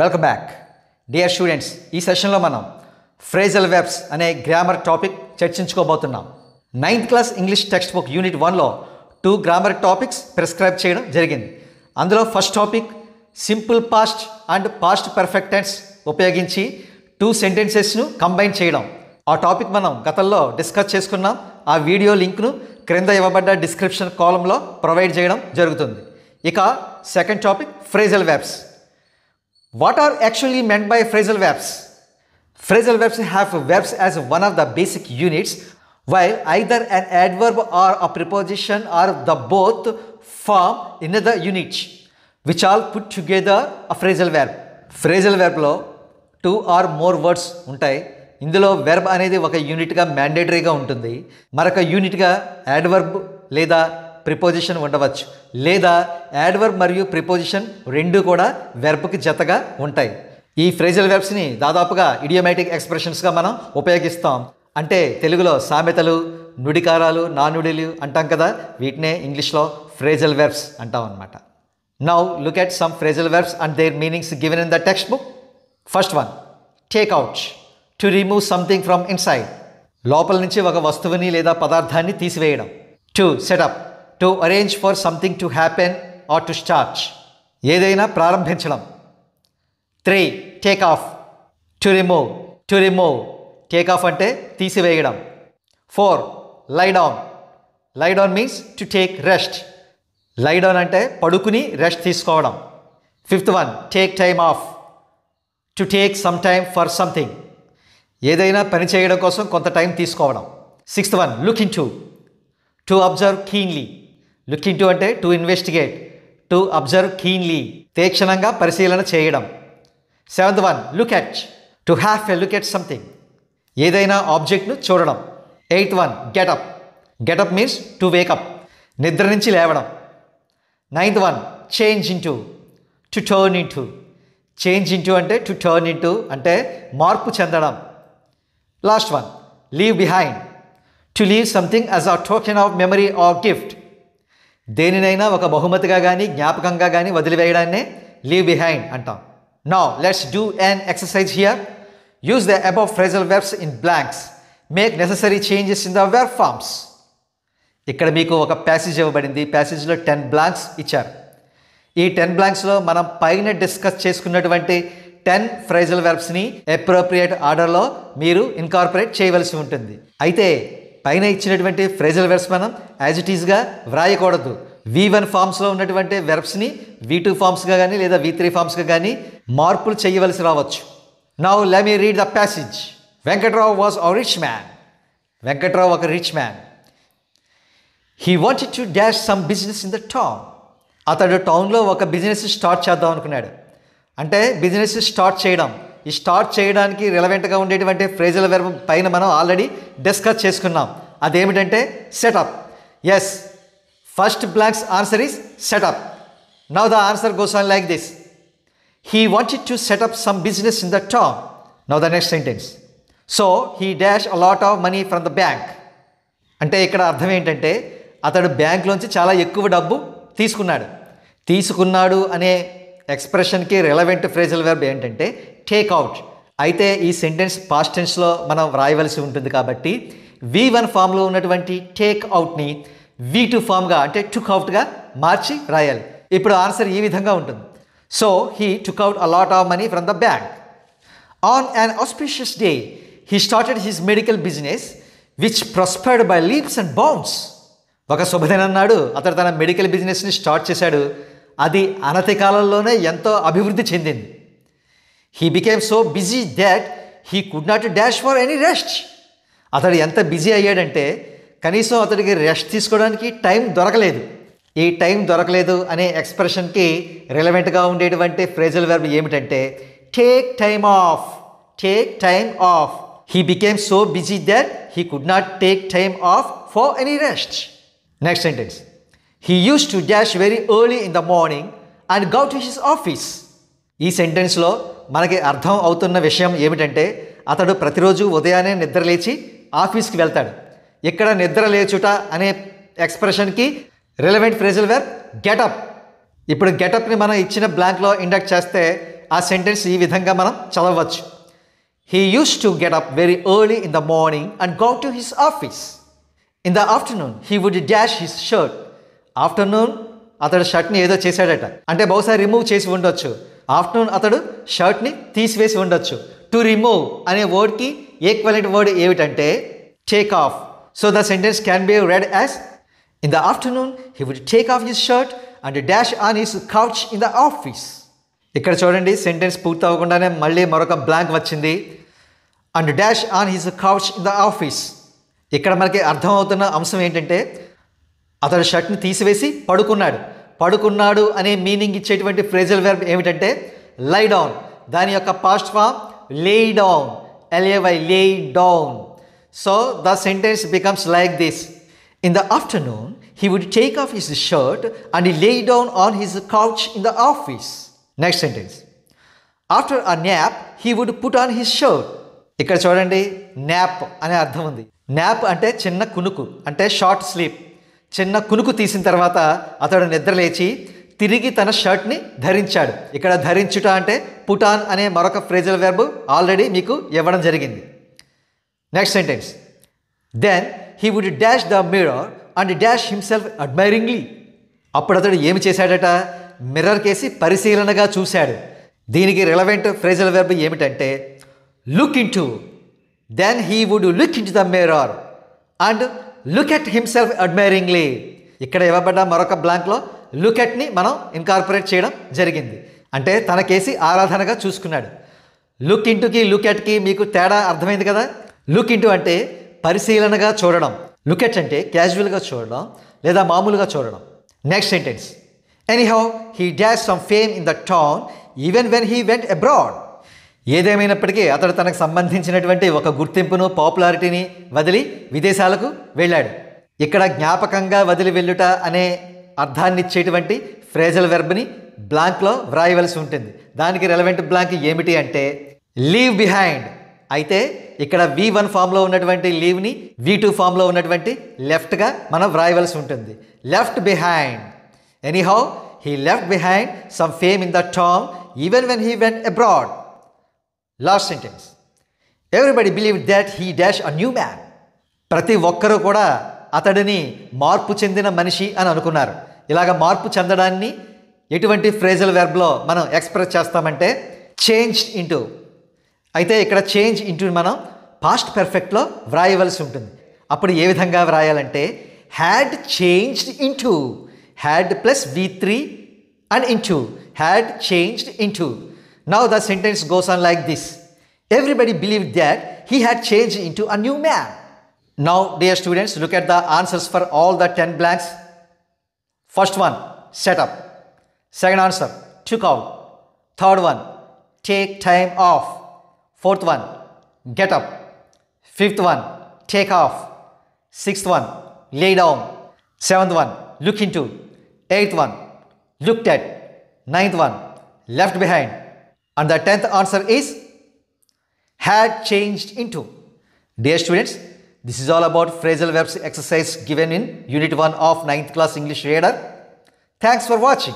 Welcome back dear students ఈ సెషన్లో మనం ఫ్రేజల్ వెబ్స్ అనే గ్రామర్ టాపిక్ చర్చించుకోబోతున్నాం ninth class English text book unit వన్లో టూ గ్రామర్ టాపిక్స్ ప్రిస్క్రైబ్ చేయడం జరిగింది అందులో first topic simple past and past perfect tense ఉపయోగించి టూ సెంటెన్సెస్ను కంబైన్ చేయడం ఆ టాపిక్ మనం గతంలో డిస్కస్ చేసుకున్నాం ఆ వీడియో లింక్ను క్రింద ఇవ్వబడ్డ డిస్క్రిప్షన్ కాలంలో ప్రొవైడ్ చేయడం జరుగుతుంది ఇక second topic phrasal verbs What are actually meant by phrasal verbs? Phrasal verbs have verbs as one of the basic units, while either an adverb or a preposition or the both form another unit, which all put together a phrasal verb. Phrasal verbలో two or more words ఉంటాయి ఇందులో verb అనేది ఒక యూనిట్గా మ్యాండేటరీగా ఉంటుంది మరొక యూనిట్గా adverb లేదా ప్రిపోజిషన్ ఉండవచ్చు లేదా యాడ్వర్బ్ మరియు ప్రిపోజిషన్ రెండు కూడా వెర్బ్కి జతగా ఉంటాయి ఈ ఫ్రేజల్ వెబ్స్ని దాదాపుగా ఇడియోమేటిక్ ఎక్స్ప్రెషన్స్గా మనం ఉపయోగిస్తాం అంటే తెలుగులో సామెతలు నుడికారాలు నానుడిలు అంటాం కదా వీటినే ఇంగ్లీష్లో ఫ్రేజల్ వెర్బ్స్ అంటాం అనమాట now look at some phrasal verbs and their meanings given in the text book first one take out to remove something from inside లోపల నుంచి ఒక వస్తువుని లేదా పదార్థాన్ని తీసివేయడం to set up to arrange for something to happen or to start ఏదైనా ప్రారంభించడం three take off to remove to remove take off అంటే తీసివేయడం four lie down lie down means to take rest lie down అంటే పడుకుని రెస్ట్ తీసుకోవడం fifth one take time off to take some time for something ఏదైనా పని చేయడం కోసం కొంత టైం తీసుకోవడం sixth one look into to observe keenly looking to అంటే to investigate to observe keenly తీక్షణంగా పరిశీలన చేయడం seventh one look at to have a look at something ఏదైనా ఆబ్జెక్ట్ను చూడడం eighth one get up get up means to wake up నిద్ర నుంచి లేవడం ninth one change into to turn into change into అంటే టు టర్న్ ఇంటూ అంటే మార్పు చెందడం last one leave behind to leave something as a token of memory or gift దేనినైనా ఒక బహుమతిగా కానీ జ్ఞాపకంగా కానీ వదిలివేయడాన్నే లీవ్ బిహైండ్ అంటాం నా let's do an exercise here use the above phrasal verbs in blanks make necessary changes in the verb forms ఇక్కడ మీకు ఒక ప్యాసేజ్ ఇవ్వబడింది ప్యాసేజ్లో టెన్ బ్లాంక్స్ ఇచ్చారు ఈ టెన్ బ్లాంక్స్లో మనం పైన డిస్కస్ చేసుకున్నటువంటి టెన్ ఫ్రైజల్ వెర్బ్స్ని అప్రోప్రియేట్ ఆర్డర్లో మీరు ఇన్కార్పొరేట్ చేయవలసి ఉంటుంది అయితే పైన ఇచ్చినటువంటి ఫ్రేజల్ వెర్బ్స్ మనం యాజ్ ఇట్ ఈస్గా వ్రాయకూడదు వి వన్ ఫామ్స్లో ఉన్నటువంటి వెర్బ్స్ని వి టూ ఫామ్స్గా కానీ లేదా వి త్రీ ఫామ్స్గా కానీ మార్పులు చేయవలసి రావచ్చు now let me read the passage Venkatrao was a rich man Venkatrao ఒక rich man he wanted to dash some business in the town అతడు టౌన్లో ఒక బిజినెస్ స్టార్ట్ చేద్దాం అనుకున్నాడు అంటే బిజినెస్ స్టార్ట్ చేయడం ఈ స్టార్ట్ చేయడానికి రిలవెంట్గా ఉండేటువంటి ఫ్రేజల వెర్బ్ పైన మనం ఆల్రెడీ డిస్కస్ చేసుకున్నాం అదేమిటంటే set up is first blanks answer is set up now the answer goes on like this he wanted to set up some business in the town now the next sentence so he dash a lot of money from the bank అంటే ఇక్కడ అర్థం ఏంటంటే అతడు బ్యాంక్లోంచి చాలా ఎక్కువ డబ్బు తీసుకున్నాడు తీసుకున్నాడు అనే ఎక్స్ప్రెషన్కి రిలవెంట్ ఫ్రేజల్ వెర్బ్ ఏంటంటే టేక్అవుట్ అయితే ఈ సెంటెన్స్ పాస్ట్ టెన్స్లో మనం వ్రాయవలసి ఉంటుంది కాబట్టి వి వన్ ఫామ్లో ఉన్నటువంటి టేక్ అవుట్ని వి టూ ఫామ్గా అంటే టుక్ అవుట్గా మార్చి రాయాలి ఇప్పుడు ఆన్సర్ ఈ విధంగా ఉంటుంది so he took out a lot of money from the bank on an auspicious day he started his medical business which prospered by leaps and bounds ఒక శుభదినం నాడు అతడు తన మెడికల్ బిజినెస్ని స్టార్ట్ చేశాడు అది అనతి కాలంలోనే ఎంతో అభివృద్ధి చెందింది he became so busy that he could not dash for any rest అతడు ఎంత బిజీ అయ్యాడంటే కనీసం అతడికి రెస్ట్ తీసుకోవడానికి టైం దొరకలేదు ఈ టైం దొరకలేదు అనే ఎక్స్ప్రెషన్కి రిలవెంట్గా ఉండేటువంటి ఫ్రేజల్ వెర్బ్ ఏమిటంటే take time off take time off he became so busy that he could not take time off for any rest next sentence he used to dash very early in the morning and go to his office ఈ సెంటెన్స్లో మనకి అర్థం అవుతున్న విషయం ఏమిటంటే అతడు ప్రతిరోజు ఉదయాన్నే నిద్రలేచి ఆఫీస్కి వెళ్తాడు ఇక్కడ నిద్ర లేచుట అనే ఎక్స్ప్రెషన్కి రిలవెంట్ ఫ్రేజల్ వేర్ గెటప్ ఇప్పుడు గెటప్ని మనం ఇచ్చిన బ్లాంక్లో ఇండక్ట్ చేస్తే ఆ సెంటెన్స్ ఈ విధంగా మనం చదవచ్చు he used to get up very early in the morning and go to his office in the afternoon he would dash his shirt afternoon అతడు షర్ట్ని ఏదో చేశాడట అంటే బహుశా రిమూవ్ చేసి ఉండొచ్చు ఆఫ్టర్నూన్ అతడు షర్ట్ని తీసివేసి ఉండొచ్చు టు రిమూవ్ అనే వర్డ్కి ఈక్వలెంట్ వర్డ్ ఏమిటంటే take off so the sentence can be read as in the afternoon he would take off his shirt and dash on his couch in the office ఇక్కడ చూడండి sentence పూర్తి అవ్వకుండానే మళ్ళీ మరొక blank వచ్చింది and dash on his couch in the office ఇక్కడ మనకి అర్థమవుతున్న అంశం ఏంటంటే అతడు షర్ట్ని తీసివేసి పడుకున్నాడు పడుకున్నాడు అనే మీనింగ్ ఇచ్చేటువంటి ఫ్రేజల్ వెర్బ్ ఏమిటంటే లై డౌన్ దాని యొక్క past form lay down L A Y lay down so the sentence becomes like this in the afternoon he would take off his shirt and he lay down on his couch in the office. Next sentence. After a nap, he would put on his ఇక్కడ చూడండి nap అనే అర్థం ఉంది nap అంటే చిన్న కునుకు అంటే short sleep చిన్న కునుకు తీసిన తర్వాత అతడు నిద్రలేచి తిరిగి తన షర్ట్ని ధరించాడు ఇక్కడ ధరించుట అంటే పుటాన్ అనే మరొక ఫ్రేజల్ వెర్బ్ ఆల్రెడీ మీకు ఇవ్వడం జరిగింది next sentence then he would dash the mirror and dash himself admiringly అప్పుడు అతడు ఏమి చేశాడట మిర్రర్ కేసి పరిశీలనగా చూశాడు దీనికి రిలవెంట్ ఫ్రేజల్ వెర్బ్ ఏమిటంటే look in then he would look in the mirror and look at himself admiringly ఇక్కడ ఇవ్వబడ్డ మరొక బ్లాంక్లో లుక్ ఎట్ని మనం ఇన్కార్పొరేట్ చేయడం జరిగింది అంటే తనకేసి ఆరాధనగా చూసుకున్నాడు లుక్ ఇంటుకి లుక్ ఎట్కి మీకు తేడా అర్థమైంది కదా లుక్ ఇంటు అంటే పరిశీలనగా చూడడం లుక్ ఎట్ అంటే క్యాజువల్గా చూడడం లేదా మామూలుగా చూడడం next sentence anyhow he dash some fame in the town even when he went abroad ఏదేమైనప్పటికీ అతడు తనకు సంబంధించినటువంటి ఒక గుర్తింపును పాపులారిటీని వదిలి విదేశాలకు వెళ్ళాడు ఇక్కడ జ్ఞాపకంగా వదిలి వెళ్ళుట అనే అర్థాన్నిచ్చేటువంటి ఫ్రేజల్ వెర్బ్ని బ్లాంక్లో వ్రాయవలసి ఉంటుంది దానికి రెలవెంట్ బ్లాంక్ ఏమిటి అంటే లీవ్ బిహైండ్ అయితే ఇక్కడ వి వన్ ఫామ్లో ఉన్నటువంటి లీవ్ని వి టూ ఫామ్లో ఉన్నటువంటి లెఫ్ట్గా మనం వ్రాయవలసి ఉంటుంది left behind anyhow he left behind some fame in the town even when he went abroad last sentence everybody believe that he dash a new man ప్రతి ఒక్కరూ కూడా అతడిని మార్పు చెందిన మనిషి అని అనుకున్నారు ఇలాగ మార్పు చెందడాన్ని ఎటువంటి ఫ్రేజల్ వెర్బ్లో మనం ఎక్స్ప్రెస్ చేస్తామంటే చేంజ్ ఇంటూ అయితే ఇక్కడ చేంజ్ ఇంటూ మనం పాస్ట్ పెర్ఫెక్ట్లో వ్రాయవలసి ఉంటుంది అప్పుడు ఏ విధంగా వ్రాయాలంటే had changed into had plus V three and into had changed into Now the sentence goes on like this. Everybody believed that he had changed into a new man. Now, dear students, look at the answers for all the 10 blanks. First one, set up. Second answer, took out. Third one, take time off. Fourth one, get up. Fifth one, take off. Sixth one, lay down. Seventh one, look into. Eighth one, looked at. Ninth one, left behind. And the tenth answer is had changed into. Dear students, this is all about phrasal verbs exercise given in Unit 1 of 9th class English Reader. Thanks for watching.